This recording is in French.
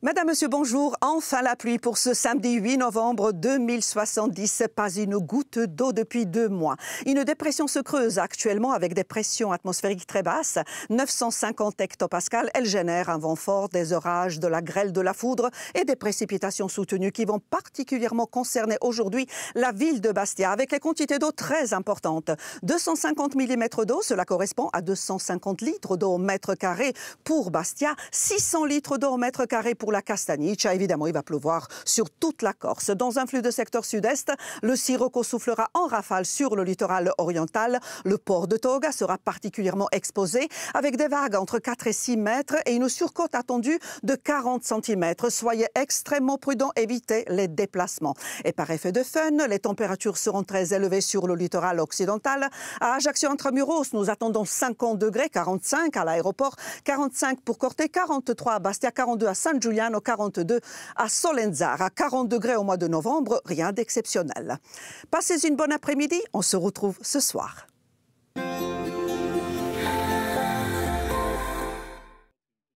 Madame, Monsieur, bonjour. Enfin la pluie pour ce samedi 8 novembre 2070. Pas une goutte d'eau depuis deux mois. Une dépression se creuse actuellement avec des pressions atmosphériques très basses. 950 hectopascales, elle génère un vent fort, des orages, de la grêle, de la foudre et des précipitations soutenues qui vont particulièrement concerner aujourd'hui la ville de Bastia avec les quantités d'eau très importantes. 250 mm d'eau, cela correspond à 250 litres d'eau au mètre carré pour Bastia, 600 litres d'eau au mètre carré pour pour la Castagniccia, évidemment, il va pleuvoir sur toute la Corse. Dans un flux de secteur sud-est, le sirocco soufflera en rafale sur le littoral oriental. Le port de Toga sera particulièrement exposé avec des vagues entre 4 et 6 mètres et une surcote attendue de 40 cm. Soyez extrêmement prudents, évitez les déplacements. Et par effet de fun, les températures seront très élevées sur le littoral occidental. À Ajaccio Intramuros, nous attendons 50 degrés, 45 à l'aéroport, 45 pour Corte, 43 à Bastia, 42 à Saint-Julien au 42 à Solenzara. 40 degrés au mois de novembre, rien d'exceptionnel. Passez une bonne après-midi, on se retrouve ce soir.